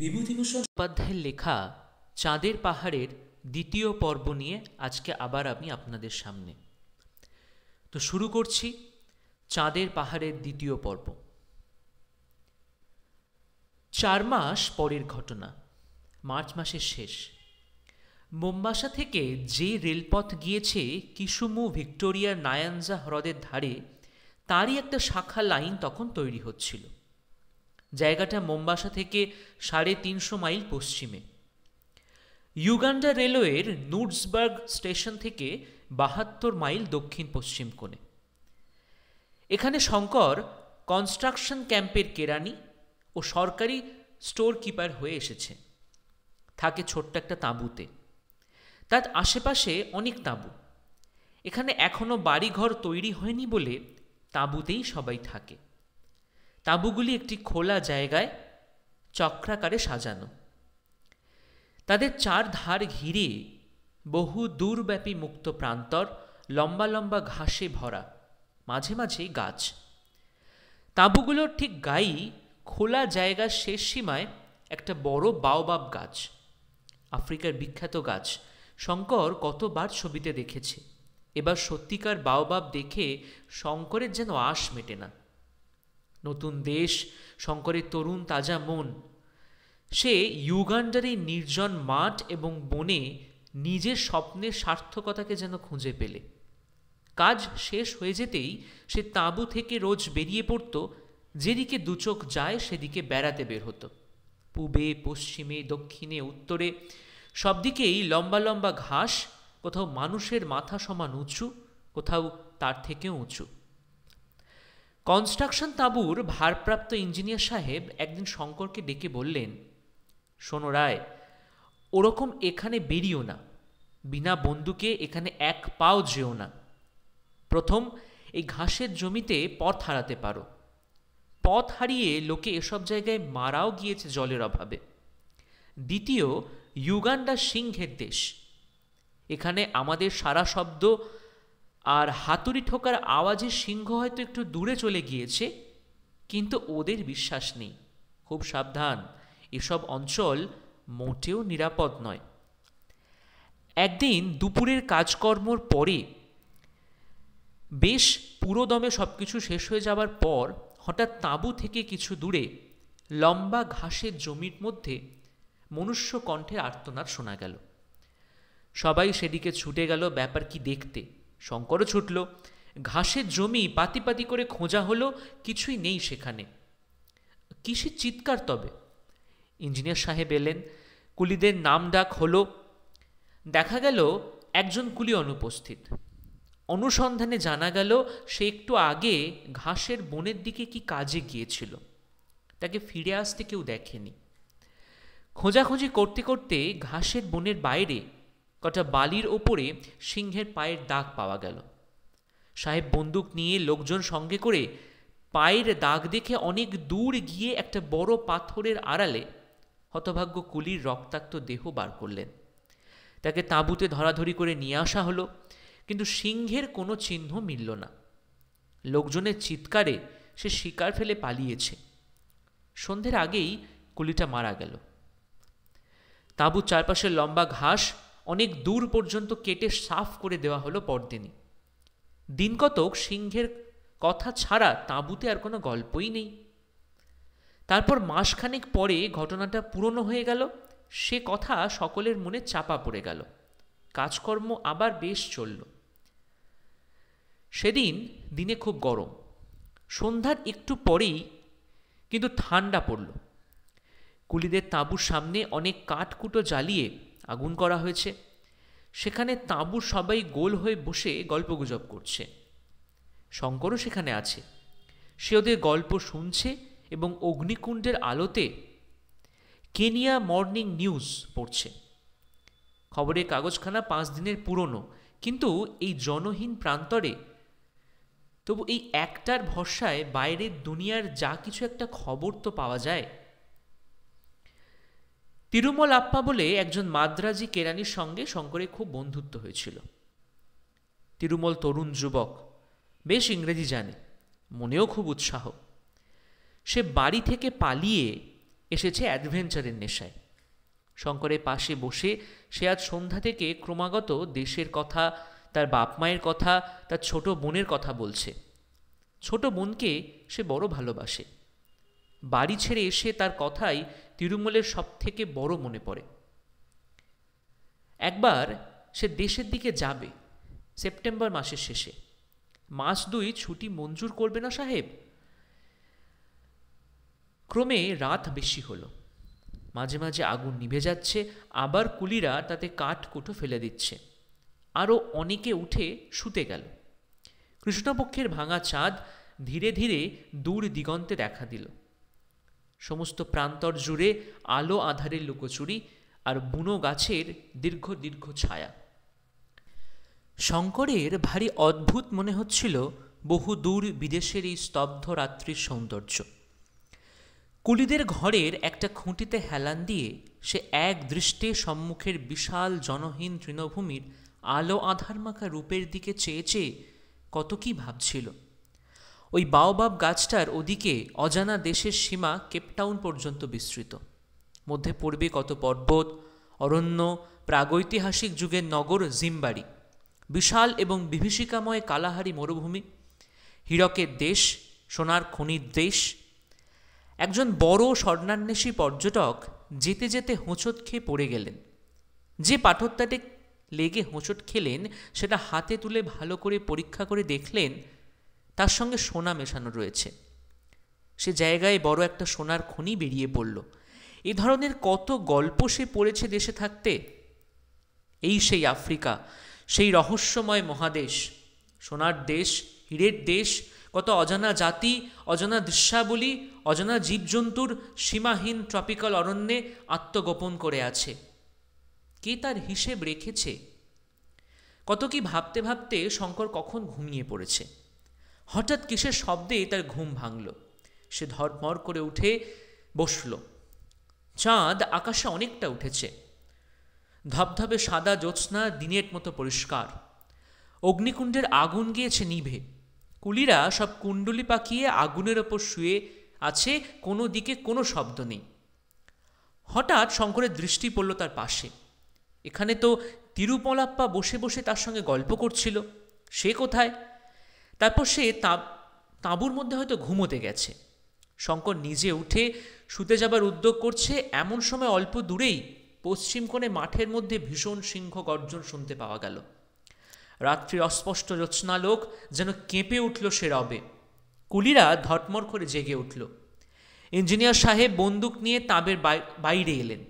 বিভূতিভূষণ উপাধ্যায়ের লেখা চাঁদের পাহাড়ের দ্বিতীয় পর্ব নিয়ে আজকে আবার আমি আপনাদের সামনে তো শুরু করছি চাঁদের পাহাড়ের দ্বিতীয় পর্ব চার মাস পরের ঘটনা মার্চ মাসের শেষ মোম্বাসা থেকে যে রেলপথ গিয়েছে কিসুমু ভিক্টোরিয়ার নায়ানজা হ্রদের ধারে তারই একটা শাখা লাইন তখন তৈরি হচ্ছিল জায়গাটা মোম্বাসা থেকে সাড়ে তিনশো মাইল পশ্চিমে ইউগান্ডা রেলওয়ের নুটসবার্গ স্টেশন থেকে বাহাত্তর মাইল দক্ষিণ পশ্চিম কোণে এখানে শঙ্কর কনস্ট্রাকশন ক্যাম্পের কেরানি ও সরকারি স্টোর কিপার হয়ে এসেছে থাকে ছোট্ট একটা তাঁবুতে তার আশেপাশে অনেক তাঁবু এখানে এখনও বাড়িঘর তৈরি হয়নি বলে তাঁবুতেই সবাই থাকে তাঁবুগুলি একটি খোলা জায়গায় চক্রাকারে সাজানো তাদের চার ধার ঘিরে বহু দূরব্যাপী মুক্ত প্রান্তর লম্বা লম্বা ঘাসে ভরা মাঝে মাঝে গাছ তাঁবুগুলোর ঠিক গায়েই খোলা জায়গার শেষ সীমায় একটা বড় বাওবাব গাছ আফ্রিকার বিখ্যাত গাছ শঙ্কর কতবার ছবিতে দেখেছে এবার সত্যিকার বাওবাব দেখে শঙ্করের যেন আশ মেটে না নতুন দেশ শঙ্করের তরুণ তাজা মন সে ইউগান্ডার এই নির্জন মাঠ এবং বনে নিজের স্বপ্নের সার্থকতাকে যেন খুঁজে পেলে কাজ শেষ হয়ে যেতেই সে তাঁবু থেকে রোজ বেরিয়ে পড়ত যেদিকে দুচোখ যায় সেদিকে বেড়াতে বের হতো পূবে পশ্চিমে দক্ষিণে উত্তরে সবদিকেই লম্বা লম্বা ঘাস কোথাও মানুষের মাথা সমান উঁচু কোথাও তার থেকেও উঁচু কনস্ট্রাকশন তাঁবুর ভারপ্রাপ্ত ইঞ্জিনিয়ার সাহেব একদিন শঙ্করকে ডেকে বললেন শোনো রায় ওরকম এখানে বেরিও না বিনা বন্দুকে এখানে এক পাও যেও না প্রথম এই ঘাসের জমিতে পথ হারাতে পারো পথ হারিয়ে লোকে এসব জায়গায় মারাও গিয়েছে জলের অভাবে দ্বিতীয় ইউগান্ডা সিংহের দেশ এখানে আমাদের সারা শব্দ আর হাতুড়ি ঠোকার আওয়াজে সিংহ হয়তো একটু দূরে চলে গিয়েছে কিন্তু ওদের বিশ্বাস নেই খুব সাবধান এসব অঞ্চল মোটেও নিরাপদ নয় একদিন দুপুরের কাজকর্মর পরে বেশ পুরোদমে সব কিছু শেষ হয়ে যাওয়ার পর হঠাৎ তাঁবু থেকে কিছু দূরে লম্বা ঘাসের জমির মধ্যে মনুষ্য কণ্ঠের আর্তনাদ শোনা গেল সবাই সেদিকে ছুটে গেল ব্যাপার কি দেখতে শঙ্করও ছুটল ঘাসের জমি পাতিপাতি করে খোঁজা হলো কিছুই নেই সেখানে কিসের চিৎকার তবে ইঞ্জিনিয়ার সাহেব এলেন কুলিদের নাম ডাক হলো দেখা গেল একজন কুলি অনুপস্থিত অনুসন্ধানে জানা গেল সে একটু আগে ঘাসের বনের দিকে কি কাজে গিয়েছিল তাকে ফিরে আসতে কেউ দেখেনি খোঁজাখুঁজি করতে করতে ঘাসের বনের বাইরে কটা বালির ওপরে সিংহের পায়ের দাগ পাওয়া গেল সাহেব বন্দুক নিয়ে লোকজন সঙ্গে করে পায়ের দাগ দেখে অনেক দূর গিয়ে একটা বড় পাথরের আড়ালে হতভাগ্য কুলির রক্তাক্ত দেহ বার করলেন তাকে তাঁবুতে ধরাধরি করে নিয়ে আসা হলো কিন্তু সিংহের কোনো চিহ্ন মিলল না লোকজনের চিৎকারে সে শিকার ফেলে পালিয়েছে সন্ধ্যের আগেই কুলিটা মারা গেল তাঁবুর চারপাশে লম্বা ঘাস অনেক দূর পর্যন্ত কেটে সাফ করে দেওয়া হলো পরদিনই দিনকতক সিংহের কথা ছাড়া তাঁবুতে আর কোনো গল্পই নেই তারপর মাসখানেক পরে ঘটনাটা পুরনো হয়ে গেল সে কথা সকলের মনে চাপা পড়ে গেল কাজকর্ম আবার বেশ চলল সেদিন দিনে খুব গরম সন্ধ্যার একটু পরেই কিন্তু ঠান্ডা পড়ল কুলিদের তাঁবুর সামনে অনেক কাঠকুটো জ্বালিয়ে আগুন করা হয়েছে সেখানে তাঁবুর সবাই গোল হয়ে বসে গল্পগুজব করছে শঙ্করও সেখানে আছে সে ওদের গল্প শুনছে এবং অগ্নিকুণ্ডের আলোতে কেনিয়া মর্নিং নিউজ পড়ছে খবরের কাগজখানা পাঁচ দিনের পুরনো কিন্তু এই জনহীন প্রান্তরে তবু এই একটার ভরসায় বাইরের দুনিয়ার যা কিছু একটা খবর তো পাওয়া যায় তিরুমল আপ্পা বলে একজন মাদ্রাজি কেরানির সঙ্গে শঙ্করের খুব বন্ধুত্ব হয়েছিল তিরুমল তরুণ যুবক বেশ ইংরেজি জানে মনেও খুব উৎসাহ সে বাড়ি থেকে পালিয়ে এসেছে অ্যাডভেঞ্চারের নেশায় শঙ্করের পাশে বসে সে আজ সন্ধ্যা থেকে ক্রমাগত দেশের কথা তার বাপ মায়ের কথা তার ছোট বোনের কথা বলছে ছোট বোনকে সে বড় ভালোবাসে বাড়ি ছেড়ে এসে তার কথাই তিরুমলের সবথেকে বড় মনে পড়ে একবার সে দেশের দিকে যাবে সেপ্টেম্বর মাসের শেষে মাস দুই ছুটি মঞ্জুর করবে না সাহেব ক্রমে রাত বেশি হলো মাঝে মাঝে আগুন নিভে যাচ্ছে আবার কুলিরা তাতে কাঠ কুঠো ফেলে দিচ্ছে আরও অনেকে উঠে শুতে গেল কৃষ্ণপক্ষের ভাঙা চাঁদ ধীরে ধীরে দূর দিগন্তে দেখা দিল সমস্ত প্রান্তর জুড়ে আলো আধারের লুকোচুরি আর বুনো গাছের দীর্ঘ দীর্ঘ ছায়া শঙ্করের ভারী অদ্ভুত মনে হচ্ছিল বহু দূর বিদেশের এই স্তব্ধ রাত্রির সৌন্দর্য কুলিদের ঘরের একটা খুঁটিতে হেলান দিয়ে সে এক দৃষ্টে সম্মুখের বিশাল জনহীন তৃণভূমির আলো আধার মাখা রূপের দিকে চেয়ে চেয়ে কত কী ভাবছিল ওই বাওবাব গাছটার ওদিকে অজানা দেশের সীমা কেপটাউন পর্যন্ত বিস্তৃত মধ্যে পড়বে কত পর্বত অরণ্য প্রাগৈতিহাসিক যুগের নগর জিম্বাড়ি বিশাল এবং বিভীষিকাময় কালাহারি মরুভূমি হীরকের দেশ সোনার খনির দেশ একজন বড় স্বর্ণান্বেষী পর্যটক যেতে যেতে হোঁচট খেয়ে পড়ে গেলেন যে পাঠত্যাটে লেগে হোঁচট খেলেন সেটা হাতে তুলে ভালো করে পরীক্ষা করে দেখলেন তার সঙ্গে সোনা মেশানো রয়েছে সে জায়গায় বড় একটা সোনার খনি বেরিয়ে পড়ল এ ধরনের কত গল্প সে পড়েছে দেশে থাকতে এই সেই আফ্রিকা সেই রহস্যময় মহাদেশ সোনার দেশ হীরের দেশ কত অজানা জাতি অজানা দৃশ্যাবলী অজানা জীবজন্তুর সীমাহীন ট্রপিক্যাল অরণ্যে আত্মগোপন করে আছে কে তার হিসেব রেখেছে কত কি ভাবতে ভাবতে শঙ্কর কখন ঘুমিয়ে পড়েছে হঠাৎ কিসের শব্দে তার ঘুম ভাঙল সে ধরমর করে উঠে বসল চাঁদ আকাশে অনেকটা উঠেছে ধবধবে সাদা জ্যোৎস্না দিনের মতো পরিষ্কার অগ্নিকুণ্ডের আগুন গিয়েছে নিভে কুলিরা সব কুণ্ডলি পাকিয়ে আগুনের ওপর শুয়ে আছে কোনো দিকে কোনো শব্দ নেই হঠাৎ শঙ্করের দৃষ্টি পড়ল তার পাশে এখানে তো তিরুপলাপ্পা বসে বসে তার সঙ্গে গল্প করছিল সে কোথায় তারপর সে তাঁবুর মধ্যে হয়তো ঘুমোতে গেছে শঙ্কর নিজে উঠে শুতে যাবার উদ্যোগ করছে এমন সময় অল্প দূরেই পশ্চিম কোণে মাঠের মধ্যে ভীষণ সিংহ গর্জন শুনতে পাওয়া গেল রাত্রির অস্পষ্ট রচনালোক যেন কেঁপে উঠল সে রবে কুলিরা ধটমর করে জেগে উঠল ইঞ্জিনিয়ার সাহেব বন্দুক নিয়ে তাঁবের বাইরে এলেন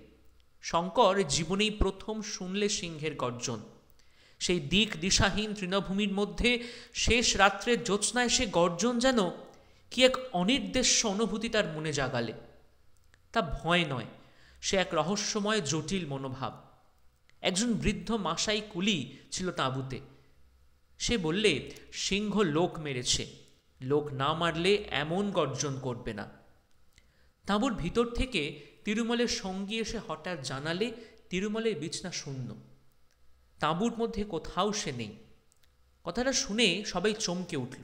শঙ্কর জীবনেই প্রথম শুনলে সিংহের গর্জন সেই দিক দিশাহীন তৃণভূমির মধ্যে শেষ রাত্রে জ্যোৎস্নায় সে গর্জন যেন কি এক অনির্দেশ্য অনুভূতি তার মনে জাগালে তা ভয় নয় সে এক রহস্যময় জটিল মনোভাব একজন বৃদ্ধ মাসাই কুলি ছিল তাঁবুতে সে বললে সিংহ লোক মেরেছে লোক না মারলে এমন গর্জন করবে না তাঁবুর ভিতর থেকে তিরুমলের সঙ্গী এসে হঠাৎ জানালে তিরুমলের বিছনা শূন্য তাঁবুর মধ্যে কোথাও সে নেই কথাটা শুনে সবাই চমকে উঠল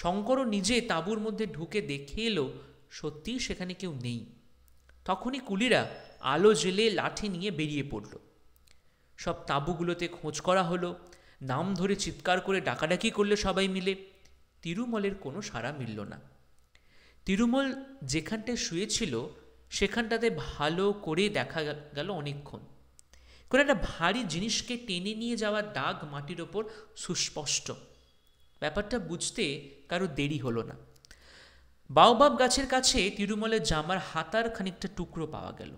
শঙ্করও নিজে তাঁবুর মধ্যে ঢুকে দেখে এলো সত্যিই সেখানে কেউ নেই তখনই কুলিরা আলো জেলে লাঠি নিয়ে বেরিয়ে পড়ল সব তাঁবুগুলোতে খোঁজ করা হলো নাম ধরে চিৎকার করে ডাকাডাকি করলে সবাই মিলে তিরুমলের কোনো সাড়া মিলল না তিরুমল যেখানটায় শুয়েছিল সেখানটাতে ভালো করে দেখা গেল অনেকক্ষণ কোনো একটা ভারী জিনিসকে টেনে নিয়ে যাওয়ার দাগ মাটির ওপর সুস্পষ্ট ব্যাপারটা বুঝতে কারো দেরি হলো না বাওবাব গাছের কাছে তিরুমলের জামার হাতার খানিকটা টুকরো পাওয়া গেল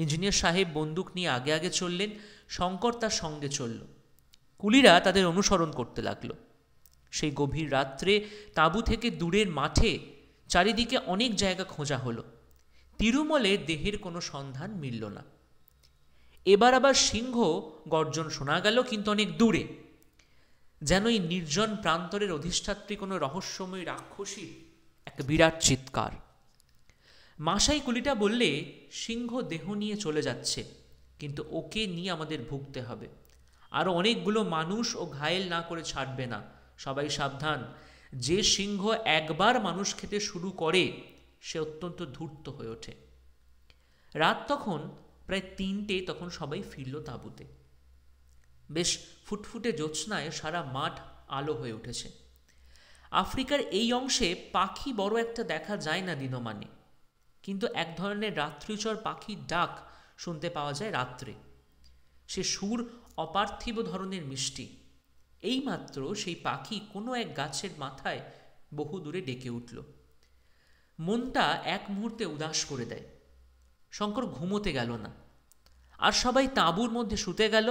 ইঞ্জিনিয়ার সাহেব বন্দুক নিয়ে আগে আগে চললেন শঙ্কর তার সঙ্গে চলল কুলিরা তাদের অনুসরণ করতে লাগল সেই গভীর রাত্রে তাঁবু থেকে দূরের মাঠে চারিদিকে অনেক জায়গা খোঁজা হলো তিরুমলে দেহের কোনো সন্ধান মিলল না এবার আবার সিংহ গর্জন শোনা গেল কিন্তু অনেক দূরে যেন এই নির্জন প্রান্তরের অধিষ্ঠাত্রী কোনো রহস্যময় রাক্ষসীর এক বিরাট চিৎকার মাসাই কুলিটা বললে সিংহ দেহ নিয়ে চলে যাচ্ছে কিন্তু ওকে নিয়ে আমাদের ভুগতে হবে আরও অনেকগুলো মানুষ ও ঘায়েল না করে ছাড়বে না সবাই সাবধান যে সিংহ একবার মানুষ খেতে শুরু করে সে অত্যন্ত ধূর্ত হয়ে ওঠে রাত তখন প্রায় তিনটে তখন সবাই ফিরল তাঁবুতে বেশ ফুটফুটে জ্যোৎস্নায় সারা মাঠ আলো হয়ে উঠেছে আফ্রিকার এই অংশে পাখি বড় একটা দেখা যায় না দিনমানে কিন্তু এক ধরনের রাত্রিচর পাখির ডাক শুনতে পাওয়া যায় রাত্রে সে সুর অপার্থিব ধরনের মিষ্টি এইমাত্র সেই পাখি কোনো এক গাছের মাথায় বহু দূরে ডেকে উঠল মনটা এক মুহূর্তে উদাস করে দেয় শঙ্কর ঘুমোতে গেল না আর সবাই তাঁবুর মধ্যে শুতে গেল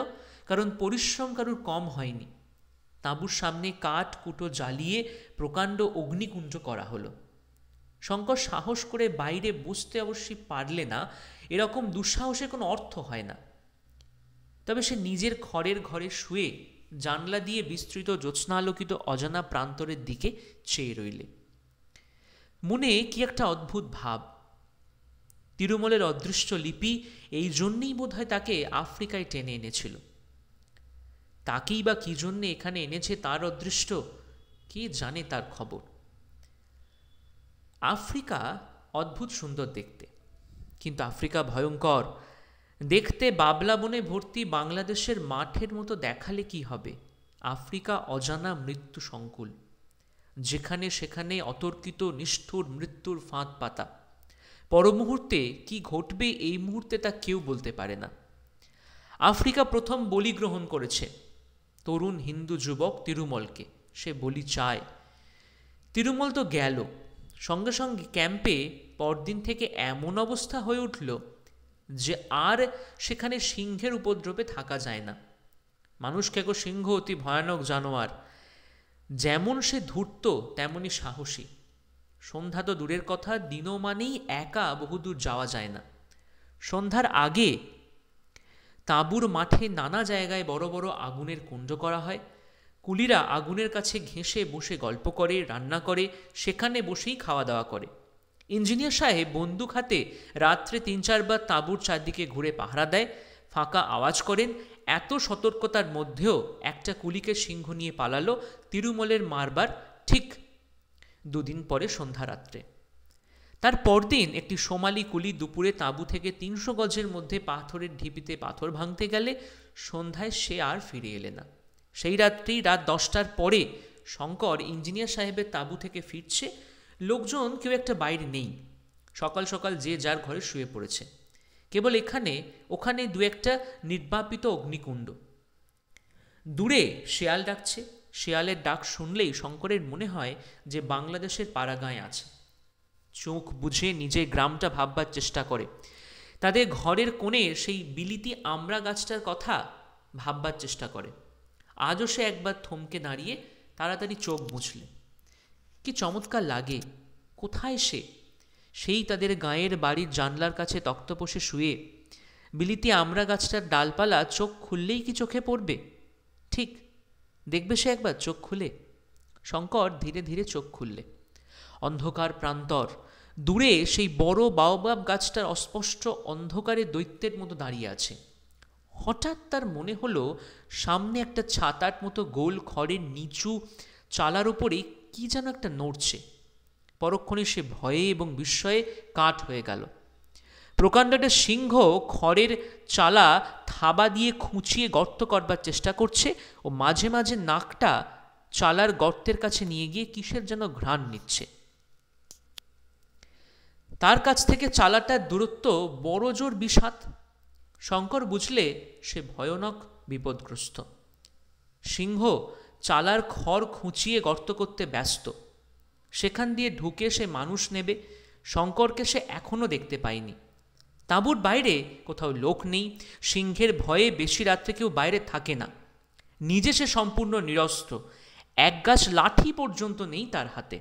কারণ পরিশ্রম কারুর কম হয়নি তাঁবুর সামনে কাঠ কুটো জ্বালিয়ে প্রকাণ্ড অগ্নিকুঞ্জ করা হলো শঙ্কর সাহস করে বাইরে বসতে অবশ্যই পারলে না এরকম দুঃসাহসের কোনো অর্থ হয় না তবে সে নিজের খড়ের ঘরে শুয়ে জানলা দিয়ে বিস্তৃত জ্যোৎস্নালোকিত অজানা প্রান্তরের দিকে চেয়ে রইলে মনে কি একটা অদ্ভুত ভাব তিরুমলের অদৃশ্য লিপি এই জন্যেই বোধ তাকে আফ্রিকায় টেনে এনেছিল তাকেই বা কী জন্যে এখানে এনেছে তার অদৃষ্ট কে জানে তার খবর আফ্রিকা অদ্ভুত সুন্দর দেখতে কিন্তু আফ্রিকা ভয়ঙ্কর দেখতে বাবলা বনে ভর্তি বাংলাদেশের মাঠের মতো দেখালে কি হবে আফ্রিকা অজানা মৃত্যু সংকুল যেখানে সেখানে অতর্কিত নিষ্ঠুর মৃত্যুর ফাঁদ পাতা পরমুহূর্তে কি ঘটবে এই মুহূর্তে তা কেউ বলতে পারে না আফ্রিকা প্রথম বলি গ্রহণ করেছে তরুণ হিন্দু যুবক তিরুমলকে সে বলি চায় তিরুমল তো গেল সঙ্গে সঙ্গে ক্যাম্পে পরদিন থেকে এমন অবস্থা হয়ে উঠল যে আর সেখানে সিংহের উপদ্রবে থাকা যায় না মানুষ কেক সিংহ অতি ভয়ানক জানোয়ার যেমন সে ধূর্ত তেমনি সাহসী সন্ধ্যা তো দূরের কথা দিনও মানেই একা বহুদূর যাওয়া যায় না সন্ধ্যার আগে তাঁবুর মাঠে নানা জায়গায় বড় বড় আগুনের কুঞ্জ করা হয় কুলিরা আগুনের কাছে ঘেঁষে বসে গল্প করে রান্না করে সেখানে বসেই খাওয়া দাওয়া করে ইঞ্জিনিয়ার সাহেব বন্দুক হাতে রাত্রে তিন চারবার তাঁবুর চারদিকে ঘুরে পাহারা দেয় ফাঁকা আওয়াজ করেন এত সতর্কতার মধ্যেও একটা কুলিকে সিংহ নিয়ে পালালো তিরুমলের মারবার ঠিক দুদিন পরে সন্ধ্যারাত্রে তার পরদিন একটি সোমালি কুলি দুপুরে তাঁবু থেকে তিনশো গজের মধ্যে পাথরের ঢিপিতে পাথর ভাঙতে গেলে সন্ধ্যায় সে আর ফিরে এলে না সেই রাত্রেই রাত দশটার পরে শঙ্কর ইঞ্জিনিয়ার সাহেবের তাঁবু থেকে ফিরছে লোকজন কেউ একটা বাইরে নেই সকাল সকাল যে যার ঘরে শুয়ে পড়েছে কেবল এখানে ওখানে দু একটা নির্বাপিত অগ্নিকুণ্ড দূরে শেয়াল ডাকছে শেয়ালের ডাক শুনলেই শঙ্করের মনে হয় যে বাংলাদেশের পাড়াগাঁয় আছে চোখ বুঝে নিজে গ্রামটা ভাববার চেষ্টা করে তাদের ঘরের কোণে সেই বিলিতি আমড়া গাছটার কথা ভাববার চেষ্টা করে আজও সে একবার থমকে দাঁড়িয়ে তাড়াতাড়ি চোখ মুছলে কি চমৎকার লাগে কোথায় সে সেই তাদের গায়ের বাড়ির জানলার কাছে তক্তপোষে শুয়ে বিলিতি আমড়া গাছটার ডালপালা চোখ খুললেই কি চোখে পড়বে ঠিক দেখবে সে একবার চোখ খুলে শঙ্কর ধীরে ধীরে চোখ খুললে অন্ধকার প্রান্তর দূরে সেই বড় বাওবাব গাছটার অস্পষ্ট অন্ধকারে দৈত্যের মতো দাঁড়িয়ে আছে হঠাৎ তার মনে হলো সামনে একটা ছাতার মতো গোল খড়ের নিচু চালার ওপরে কি যেন একটা নড়ছে পরক্ষণে সে ভয়ে এবং বিস্ময়ে কাঠ হয়ে গেল প্রকাণ্ডটা সিংহ খড়ের চালা থাবা দিয়ে খুঁচিয়ে গর্ত করবার চেষ্টা করছে ও মাঝে মাঝে নাকটা চালার গর্তের কাছে নিয়ে গিয়ে কিসের যেন ঘ্রাণ নিচ্ছে তার কাছ থেকে চালাটার দূরত্ব বড় জোর বিষাদ শঙ্কর বুঝলে সে ভয়ানক বিপদগ্রস্ত সিংহ চালার খড় খুঁচিয়ে গর্ত করতে ব্যস্ত সেখান দিয়ে ঢুকে সে মানুষ নেবে শঙ্করকে সে এখনও দেখতে পায়নি তাঁবুর বাইরে কোথাও লোক নেই সিংহের ভয়ে বেশি রাত্রে কেউ বাইরে থাকে না নিজে সে সম্পূর্ণ নিরস্ত এক গাছ লাঠি পর্যন্ত নেই তার হাতে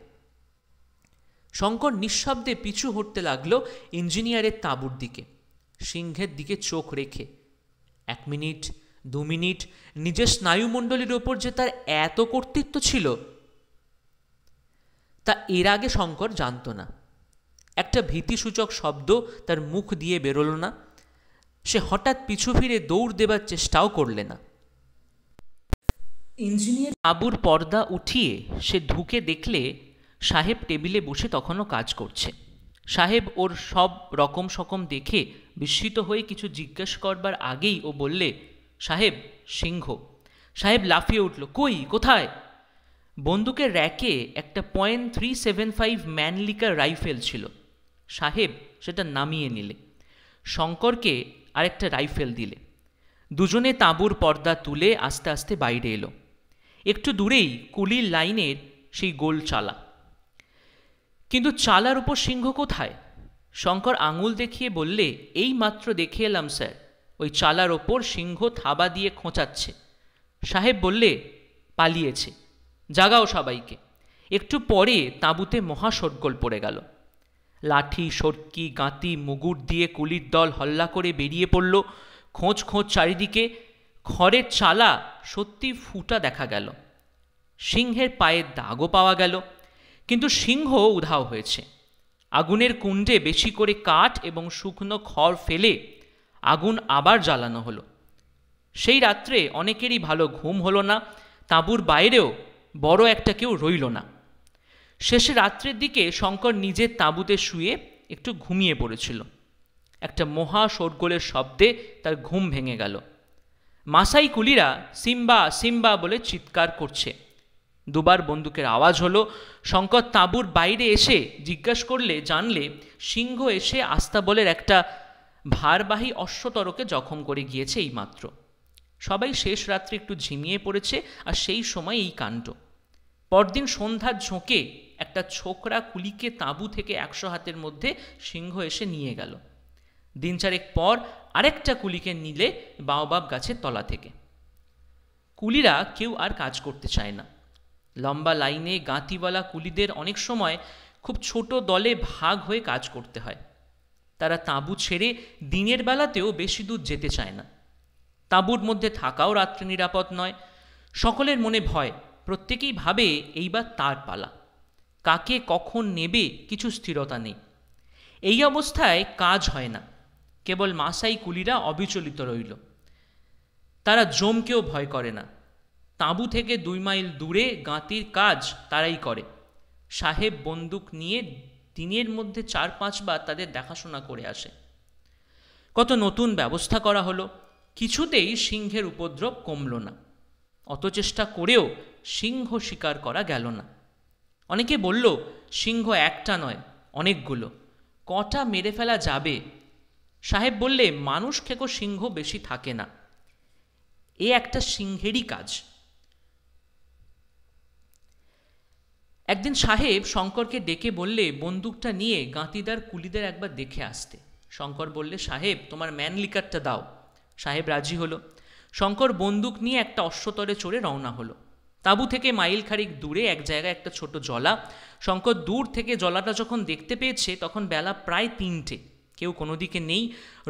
শঙ্কর নিঃশব্দে পিছু হটতে লাগলো ইঞ্জিনিয়ারের তাঁবুর দিকে সিংহের দিকে চোখ রেখে এক মিনিট দু মিনিট নিজের স্নায়ুমণ্ডলীর ওপর যে তার এত কর্তৃত্ব ছিল তা এর আগে শঙ্কর জানত না একটা ভীতিসূচক শব্দ তার মুখ দিয়ে বেরোলো না সে হঠাৎ পিছু ফিরে দৌড় দেবার চেষ্টাও করলে না ইঞ্জিনিয়ার আবুর পর্দা উঠিয়ে সে ঢুকে দেখলে সাহেব টেবিলে বসে তখনও কাজ করছে সাহেব ওর সব রকম সকম দেখে বিস্মিত হয়ে কিছু জিজ্ঞেস করবার আগেই ও বললে সাহেব সিংহ সাহেব লাফিয়ে উঠল কই কোথায় বন্দুকের র্যাকে একটা point three seven five Mannlicher rifle ছিল সাহেব সেটা নামিয়ে নিলে শঙ্করকে আরেকটা রাইফেল দিলে দুজনে তাঁবুর পর্দা তুলে আস্তে আস্তে বাইরে এলো একটু দূরেই কুলির লাইনের সেই গোল চালা কিন্তু চালার উপর সিংহ কোথায় শঙ্কর আঙুল দেখিয়ে বললে এই মাত্র দেখে এলাম স্যার ওই চালার ওপর সিংহ থাবা দিয়ে খোঁচাচ্ছে সাহেব বললে পালিয়েছে জাগাও সবাইকে একটু পরে তাঁবুতে মহাসরগোল পড়ে গেল লাঠি সরকি গাঁতি মুগুর দিয়ে কুলির দল হল্লা করে বেরিয়ে পড়ল খোঁজ খোঁজ চারিদিকে খড়ের চালা সত্যি ফুটা দেখা গেল সিংহের পায়ের দাগও পাওয়া গেল কিন্তু সিংহ উধাও হয়েছে আগুনের কুণ্ডে বেশি করে কাঠ এবং শুকনো খড় ফেলে আগুন আবার জ্বালানো হলো সেই রাত্রে অনেকেরই ভালো ঘুম হলো না তাঁবুর বাইরেও বড় একটা কেউ রইল না শেষে রাত্রের দিকে শঙ্কর নিজের তাঁবুতে শুয়ে একটু ঘুমিয়ে পড়েছিল একটা মহা শোরগোলের শব্দে তার ঘুম ভেঙে গেল মাসাই কুলিরা সিম্বা সিম্বা বলে চিৎকার করছে দুবার বন্দুকের আওয়াজ হলো শঙ্কর তাঁবুর বাইরে এসে জিজ্ঞাস করলে জানলে সিংহ এসে আস্তাবলের একটা ভারবাহী অশ্বতরকে জখম করে গিয়েছে এই মাত্র সবাই শেষ রাত্রে একটু ঝিমিয়ে পড়েছে আর সেই সময় এই কাণ্ড পরদিন সন্ধ্যার ঝোঁকে একটা ছোকরা কুলিকে তাঁবু থেকে একশো হাতের মধ্যে সিংহ এসে নিয়ে গেল দিন চারেক পর আরেকটা কুলিকে নিলে বাওবাব গাছের তলা থেকে কুলিরা কেউ আর কাজ করতে চায় না লম্বা লাইনে গাঁতিওয়ালা কুলিদের অনেক সময় খুব ছোট দলে ভাগ হয়ে কাজ করতে হয় তারা তাঁবু ছেড়ে দিনের বেলাতেও বেশি দূর যেতে চায় না তাঁবুর মধ্যে থাকাও রাত্রে নিরাপদ নয় সকলের মনে ভয় প্রত্যেকেই ভাবে এইবার তার পালা কাকে কখন নেবে কিছু স্থিরতা নেই এই অবস্থায় কাজ হয় না কেবল মাসাই কুলিরা অবিচলিত রইল তারা জমকেও ভয় করে না তাঁবু থেকে দুই মাইল দূরে গাঁতির কাজ তারাই করে সাহেব বন্দুক নিয়ে দিনের মধ্যে চার পাঁচবার তাদের দেখাশোনা করে আসে কত নতুন ব্যবস্থা করা হলো কিছুতেই সিংহের উপদ্রব কমল না অত চেষ্টা করেও সিংহ শিকার করা গেল না অনেকে বলল সিংহ একটা নয় অনেকগুলো কটা মেরে ফেলা যাবে সাহেব বললে মানুষ খেকো সিংহ বেশি থাকে না এ একটা সিংহেরই কাজ একদিন সাহেব শঙ্করকে ডেকে বললে বন্দুকটা নিয়ে গাঁতিদার কুলিদের একবার দেখে আসতে শঙ্কর বললে সাহেব তোমার ম্যানলিকারটা দাও সাহেব রাজি হলো শঙ্কর বন্দুক নিয়ে একটা অশ্বতরে চড়ে রওনা হলো তাঁবু থেকে মাইল খারিক দূরে এক জায়গায় একটা ছোট জলা শঙ্কর দূর থেকে জলাটা যখন দেখতে পেয়েছে তখন বেলা প্রায় তিনটে কেউ কোনো দিকে নেই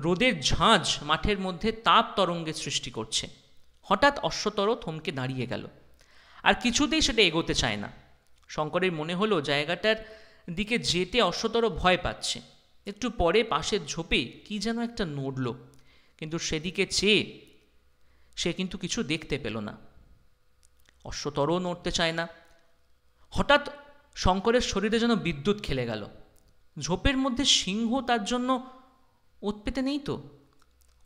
রোদের ঝাঁঝ মাঠের মধ্যে তাপ তরঙ্গের সৃষ্টি করছে হঠাৎ অশ্বতর থমকে দাঁড়িয়ে গেল আর কিছুতেই সেটা এগোতে চায় না শঙ্করের মনে হলো জায়গাটার দিকে যেতে অশ্বতর ভয় পাচ্ছে একটু পরে পাশের ঝোপে কি যেন একটা নড়ল কিন্তু সেদিকে চেয়ে সে কিন্তু কিছু দেখতে পেল না অশ্বতরও নড়তে চায় না হঠাৎ শঙ্করের শরীরে যেন বিদ্যুৎ খেলে গেল ঝোপের মধ্যে সিংহ তার জন্য ওত পেতে নেই তো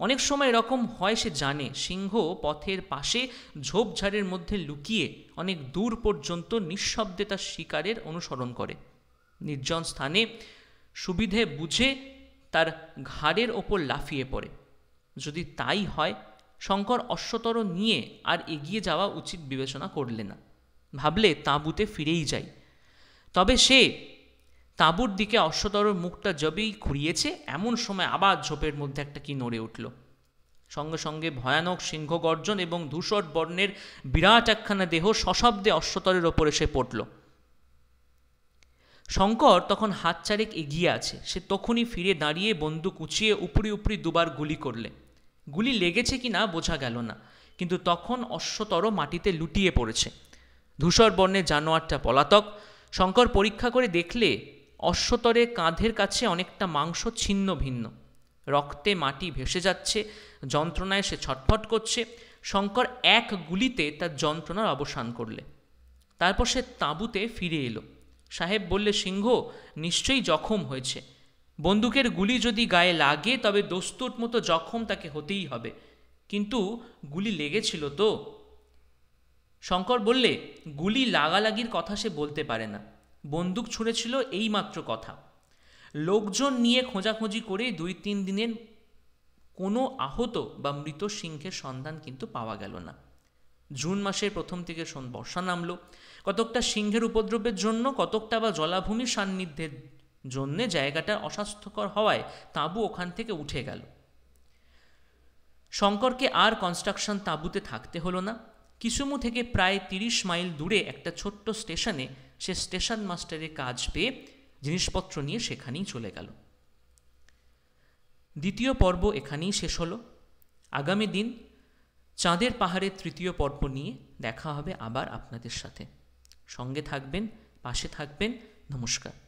অনেক সময় এরকম হয় সে জানে সিংহ পথের পাশে ঝোপঝাড়ের মধ্যে লুকিয়ে অনেক দূর পর্যন্ত নিঃশব্দে তার শিকারের অনুসরণ করে নির্জন স্থানে সুবিধে বুঝে তার ঘাড়ের ওপর লাফিয়ে পড়ে যদি তাই হয় শঙ্কর অশ্বতর নিয়ে আর এগিয়ে যাওয়া উচিত বিবেচনা করলে না ভাবলে তাঁবুতে ফিরেই যাই তবে সে তাঁবুর দিকে অশ্বতরর মুখটা যবেই ঘুরিয়েছে এমন সময় আবার ঝোপের মধ্যে একটা কি নড়ে উঠল সঙ্গে সঙ্গে ভয়ানক সিংহ গর্জন এবং ধূসর বর্ণের বিরাট একখানা দেহ সশব্দে অশ্বতরের ওপর এসে পড়ল শঙ্কর তখন হাত চারেক এগিয়ে আছে সে তখনই ফিরে দাঁড়িয়ে বন্দুক উঁচিয়ে উপরি উপরি দুবার গুলি করলে গুলি লেগেছে কি না বোঝা গেল না কিন্তু তখন অশ্বতর মাটিতে লুটিয়ে পড়েছে ধূসর বর্ণের জানোয়ারটা পলাতক শঙ্কর পরীক্ষা করে দেখলে অশ্বতরে কাঁধের কাছে অনেকটা মাংস ছিন্ন ভিন্ন রক্তে মাটি ভেসে যাচ্ছে যন্ত্রণায় সে ছটফট করছে শঙ্কর এক গুলিতে তার যন্ত্রণার অবসান করলে তারপর সে তাঁবুতে ফিরে এলো সাহেব বললে সিংহ নিশ্চয়ই জখম হয়েছে বন্দুকের গুলি যদি গায়ে লাগে তবে দস্তুর মতো জখম তাকে হতেই হবে কিন্তু গুলি লেগেছিল তো শঙ্কর বললে গুলি লাগালাগির কথা সে বলতে পারে না বন্দুক ছুঁড়েছিল এইমাত্র কথা লোকজন নিয়ে খোঁজাখুঁজি করে দুই তিন দিনের কোনো আহত বা মৃত সিংহের সন্ধান কিন্তু পাওয়া গেল না জুন মাসের প্রথম থেকে বর্ষা নামল কতকটা সিংহের উপদ্রবের জন্য কতকটা বা জলাভূমির সান্নিধ্যের জন্যে জায়গাটা অস্বাস্থ্যকর হওয়ায় তাঁবু ওখান থেকে উঠে গেল শঙ্করকে আর কনস্ট্রাকশন তাঁবুতে থাকতে হলো না কিসুমু থেকে প্রায় তিরিশ মাইল দূরে একটা ছোট্ট স্টেশনে সে স্টেশন মাস্টারের কাজ পেয়ে জিনিসপত্র নিয়ে সেখানেই চলে গেল দ্বিতীয় পর্ব এখানেই শেষ হলো আগামী দিন চাঁদের পাহাড়ের তৃতীয় পর্ব নিয়ে দেখা হবে আবার আপনাদের সাথে সঙ্গে থাকবেন পাশে থাকবেন নমস্কার